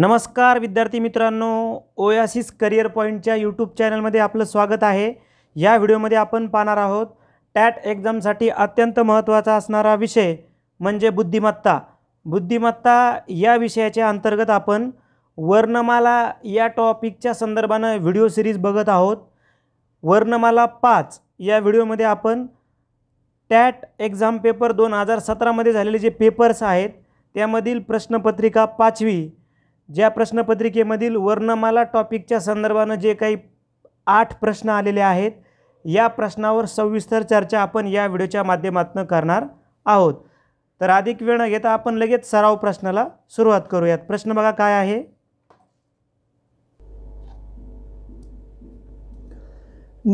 नमस्कार विद्यार्थी मित्रांनो ओयासिस करिअर पॉईंटच्या यूट्यूब चॅनलमध्ये आपलं स्वागत आहे या व्हिडिओमध्ये आपण पाहणार आहोत टॅट एक्झामसाठी अत्यंत महत्त्वाचा असणारा विषय म्हणजे बुद्धिमत्ता बुद्धिमत्ता या विषयाच्या अंतर्गत आपण वर्णमाला या टॉपिकच्या संदर्भानं व्हिडिओ सिरीज बघत आहोत वर्णमाला पाच या व्हिडिओमध्ये आपण टॅट एक्झाम पेपर दोन हजार सतरामध्ये झालेले जे पेपर्स आहेत त्यामधील प्रश्नपत्रिका पाचवी ज्या प्रश्नपत्रिकेमधील वर्णमाला टॉपिकच्या संदर्भानं जे काही आठ प्रश्न आलेले आहेत या प्रश्नावर सविस्तर चर्चा आपण या व्हिडिओच्या माध्यमातून करणार आहोत तर अधिक वेळ न घेता आपण लगेच सराव प्रश्नाला सुरुवात करूयात प्रश्न बघा काय आहे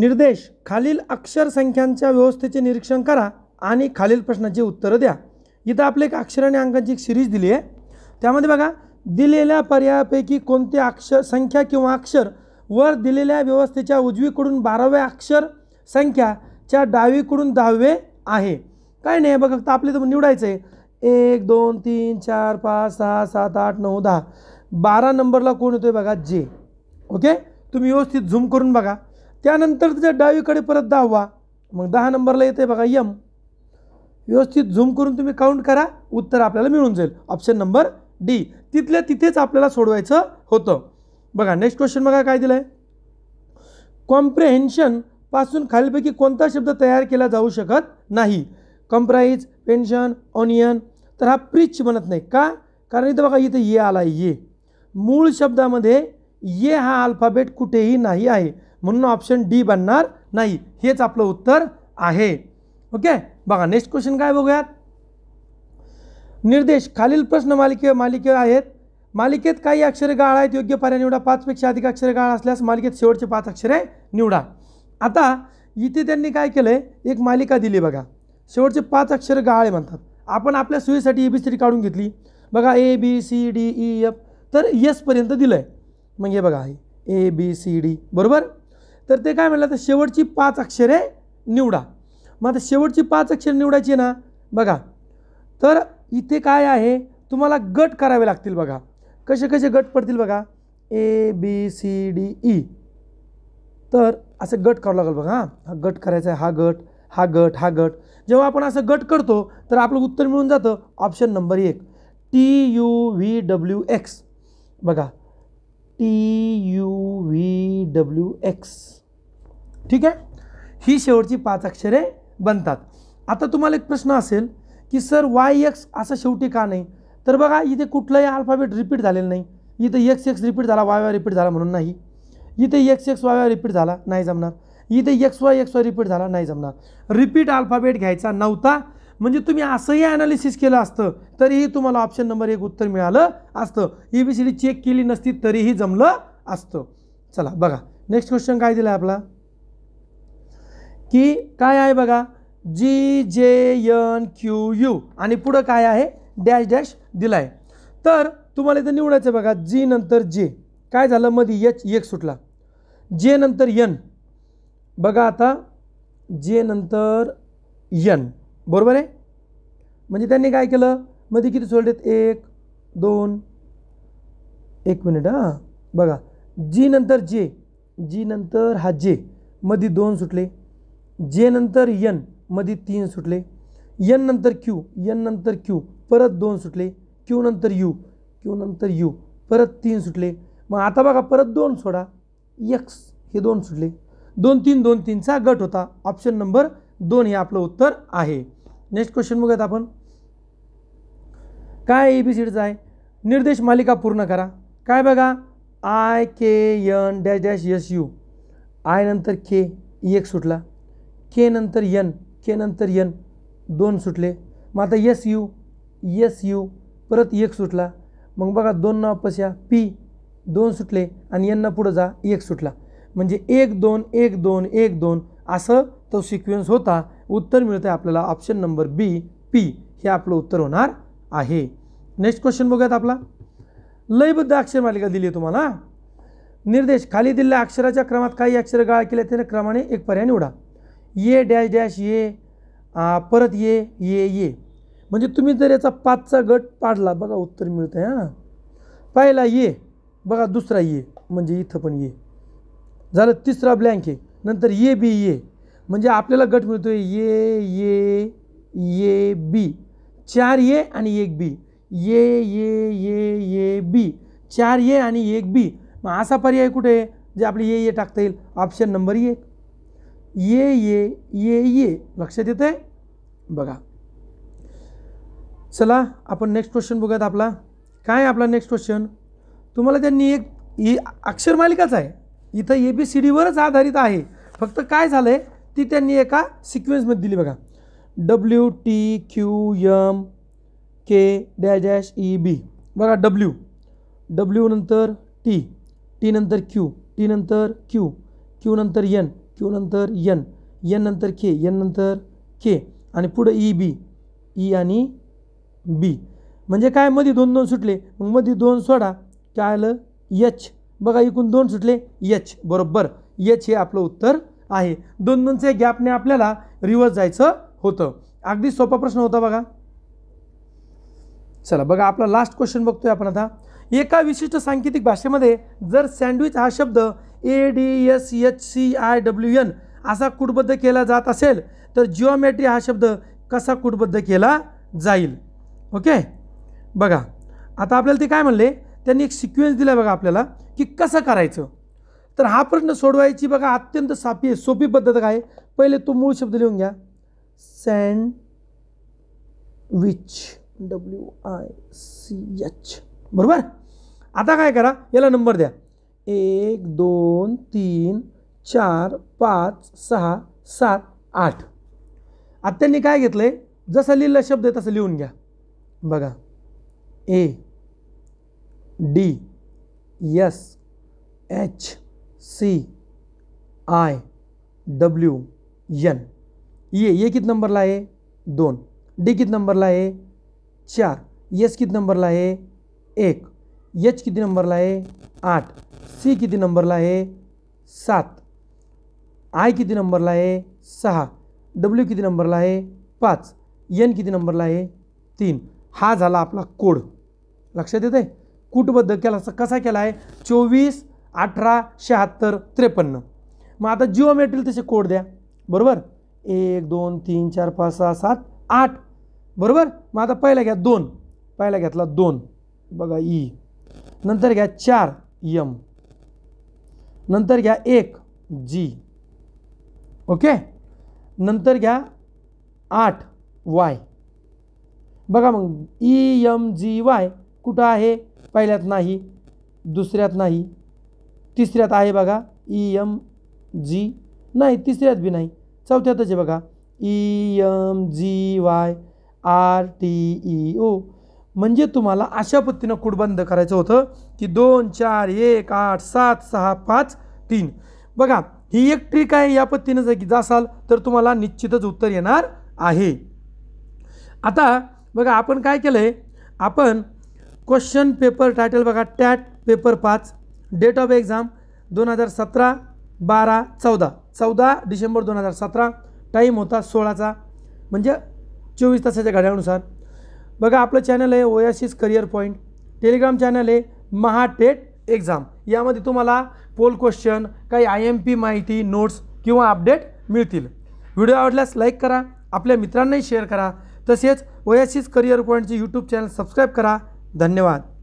निर्देश खालील अक्षर संख्यांच्या व्यवस्थेचे निरीक्षण करा आणि खालील प्रश्नाची उत्तरं द्या इथं आपले एक अक्षर आणि अंकांची एक सिरीज दिली आहे त्यामध्ये बघा दिलेल्या पर्यायापैकी कोणते अक्षर संख्या किंवा अक्षर वर दिलेल्या व्यवस्थेच्या उजवीकडून बारावे अक्षर संख्याच्या डावीकडून दहावे आहे काय नाही बघा फक्त आपले तर निवडायचं आहे एक दोन तीन चार पाच सहा सात आठ नऊ दहा बारा नंबरला कोण येतोय बघा जे ओके तुम्ही व्यवस्थित झूम करून बघा त्यानंतर त्याच्या डावीकडे परत दहावा मग दहा नंबरला येते बघा यम व्यवस्थित झूम करून तुम्ही काउंट करा उत्तर आपल्याला मिळून जाईल ऑप्शन नंबर डी तिथल्या तिथेच आपल्याला सोडवायचं होतं बघा नेक्स्ट क्वेश्चन बघा काय दिलं आहे कॉम्प्रेहेन्शन पासून खालीलपैकी कोणता शब्द तयार केला जाऊ शकत नाही कॉम्प्राईज पेन्शन ऑनियन तर हा प्रिच म्हणत नाही का कारण इथं बघा इथं ये आला ये मूळ शब्दामध्ये ये हा अल्फाबेट कुठेही नाही आहे म्हणून ऑप्शन डी बनणार नाही हेच आपलं उत्तर आहे ओके बघा नेक्स्ट क्वेश्चन काय बघूयात निर्देश खालील प्रश्न मालिके मालिके आहेत मालिकेत काही अक्षरे गाळ आहेत योग्य पर्याय निवडा पाचपेक्षा अधिक अक्षरे गाळ असल्यास मालिकेत शेवटचे पाच अक्षरे निवडा आता इथे त्यांनी काय केलं आहे एक मालिका दिली बघा शेवटचे पाच अक्षर गाळे म्हणतात आपण आपल्या सोयीसाठी ए बी सी डी काढून घेतली बघा A B C D E F तर यसपर्यंत दिलं आहे मग हे बघा ए बी सी डी बरोबर तर ते काय म्हणलं तर शेवटची पाच अक्षरे निवडा मग आता शेवटची पाच अक्षरं निवडायची ना बघा तर इथे काय आहे तुम्हाला गट करावे लागतील बघा कसे कसे गट पडतील बघा A B C D E तर असे गट करावं लागेल बघा हा गट करायचा आहे हा गट हा गट हा गट जेव्हा आपण असं गट करतो तर आपलं उत्तर मिळून जातं ऑप्शन नंबर एक T U V W X बघा T U V W X ठीक आहे ही शेवटची पाच अक्षरे बनतात आता तुम्हाला एक प्रश्न असेल की सर वाय एक्स असं शेवटी का नाही तर बघा इथे कुठलंही अल्फाबेट रिपीट झालेलं नाही इथे एक्स एक्स रिपीट झाला वाय वाय रिपीट झाला म्हणून नाही इथे X X Y Y repeat झाला नाही जमणार इथे X Y X Y repeat झाला नाही जमणार रिपीट अल्फाबेट घ्यायचा नव्हता म्हणजे तुम्ही असंही ॲनालिसिस केलं असतं तरीही तुम्हाला ऑप्शन नंबर एक उत्तर मिळालं असतं E B C D check केली नसती तरीही जमलं असतं चला बघा नेक्स्ट क्वेश्चन काय आहे आपला की काय आहे बघा जी जे यन क्यू यू आणि पुढं काय आहे डॅश डॅश दिला आहे तर तुम्हाला इथं निवडायचं बघा जी नंतर जे काय झालं मध्ये एच एक सुटला जे नंतर यन बघा आता जे नंतर यन बरोबर आहे म्हणजे त्यांनी काय केलं मध्ये किती सोडलेत एक दोन एक मिनिट हां बघा जी नंतर जे जी नंतर हा जे मध्ये दोन सुटले जे नंतर यन मध्ये तीन सुटले यन नंतर क्यू यन नंतर क्यू परत दोन सुटले क्यू नंतर यू क्यू नंतर यू परत तीन सुटले मग आता बघा परत दोन सोडा यक्स हे दोन सुटले दोन तीन दोन तीनचा गट होता ऑप्शन नंबर दोन हे आपलं उत्तर आहे नेक्स्ट क्वेश्चन बघूयात आपण काय ए बी सीडचं आहे निर्देश मालिका पूर्ण करा काय बघा I K N dash dash S U I नंतर के एक e, सुटला के नंतर यन के नंतर यन दोन सुटले मग आता एस यू एस यू परत एक सुटला मग बघा दोन नाव पस्या पी दोन सुटले आणि यांना पुढं जा एक सुटला म्हणजे एक दोन एक दोन एक दोन असं तो सिक्वेन्स होता उत्तर मिळतं आपल्याला ऑप्शन नंबर बी पी हे आपलं उत्तर होणार आहे नेक्स्ट क्वेश्चन बघूयात आपला लयबद्ध अक्षर मालिका दिली तुम्हाला निर्देश खाली दिलेल्या अक्षराच्या क्रमात काही अक्षर गाळ केले त्याने क्रमाने एक पर्याय निवडा ये डॅश डॅश ये परत ये ये ये म्हणजे तुम्ही जर याचा पाचचा गट पाडला बघा उत्तर मिळतं आहे हां पहिला ये बघा दुसरा ये म्हणजे इथं पण ये झालं तिसरा ब्लँक आहे नंतर ये बी ये म्हणजे आपल्याला गट मिळतो ये ये ये बी चार ये आणि एक बी ये ये ये ये बी चार ये आणि एक बी मग असा पर्याय कुठे आहे जे आपले ये ये टाकता येईल ऑप्शन नंबर एक ये ये ये ये लक्षात येतं आहे बघा चला आपण नेक्स्ट क्वेश्चन बघूयात आपला काय आपला नेक्स्ट क्वेश्चन तुम्हाला त्यांनी एक अक्षर अक्षरमालिकाच आहे इथं ए बी सी डीवरच आधारित आहे फक्त काय झालं आहे ती त्यांनी एका सिक्वेन्समध्ये दिली बघा W T Q M K dash dash E B बघा डब्ल्यू डब्ल्यू नंतर टी टी नंतर क्यू टी नंतर क्यू क्यू नंतर यन क्यू नंतर यन यन नंतर के यन नंतर के आणि पुढं ई बी ई आणि बी म्हणजे काय मध्ये दोन दोन सुटले मग मध्ये दोन सोडा काय आलं यच बघा एकूण दोन सुटले यच बरोबर यच हे आपलं उत्तर आहे दोन दोनचे गॅपने आपल्याला रिवर्स जायचं होतं अगदी सोपा प्रश्न होता बघा चला बघा आपला लास्ट क्वेश्चन बघतोय आपण आता एका विशिष्ट सांकेतिक भाषेमध्ये जर सँडविच हा शब्द A D S H C I W N असा कूटबद्ध केला जात असेल तर जिओमेट्री हा शब्द कसा कूटबद्ध केला जाईल ओके बघा आता आपल्याला ते काय म्हणले त्यांनी एक सिक्वेन्स दिला बघा आपल्याला की कसं करायचं तर हा प्रश्न सोडवायची बघा अत्यंत सापी सोपी पद्धत काय पहिले तो मूळ शब्द लिहून घ्या sandwich W I C H बरोबर आता काय करा याला नंबर द्या एक दोन तीन चार पाच सहा सात आठ त्यांनी काय घेतलं आहे जसं लिहिला शब्द आहे तसं लिहून घ्या बघा A D S H C I W N ये ये कित नंबरला आहे दोन डी किती नंबरला आहे चार एस किती नंबरला आहे एक एच किती नंबरला आहे आठ सी किती नंबरला आहे सात आय किती नंबरला आहे सहा डब्ल्यू किती नंबरला आहे पाच एन किती नंबरला आहे तीन हा झाला आपला कोड लक्षात येत आहे कूटबद्ध केला कसा केला आहे चोवीस अठरा शहात्तर त्रेपन्न मग आता जिओमेट्रील तसे कोड द्या बरोबर एक दोन तीन चार पाच सहा सात आठ बरोबर मग आता पहिला घ्या दोन पहिला घेतला दोन बघा ई नंतर घ्या चार यम नंतर घ्या एक जी ओके नंतर घ्या आठ वाय बघा मग ई एम जी वाय कुठं आहे पहिल्यात नाही दुसऱ्यात नाही तिसऱ्यात आहे बघा ई एम जी नाही तिसऱ्यात बी नाही चौथ्यातच आहे बघा E M G Y R T E O म्हणजे तुम्हाला अशा पद्धतीनं कूट बंद करायचं होतं की दोन चार एक आठ सात सहा पाच तीन बघा ही एक ट्रिक आहे या पत्तीनं जर जासाल तर तुम्हाला निश्चितच उत्तर येणार आहे आता बघा आपण काय केलं आहे आपण क्वेश्चन पेपर टायटल बघा टॅट पेपर पाच डेट ऑफ एक्झाम दोन हजार सतरा बारा चौदा चौदा डिसेंबर दोन हजार सतरा टाईम होता सोळाचा म्हणजे चोवीस तासाच्या घड्यानुसार बघा आपलं चॅनल आहे Oasis career point Telegram channel आहे महाटेट एक्झाम यामध्ये तुम्हाला पोल क्वेश्चन काही आय एम पी माहिती नोट्स किंवा अपडेट मिळतील व्हिडिओ आवडल्यास लाईक करा आपल्या मित्रांनाही शेअर करा तसेच ओयासिस करिअर पॉईंटचे यूट्यूब चॅनल सबस्क्राईब करा धन्यवाद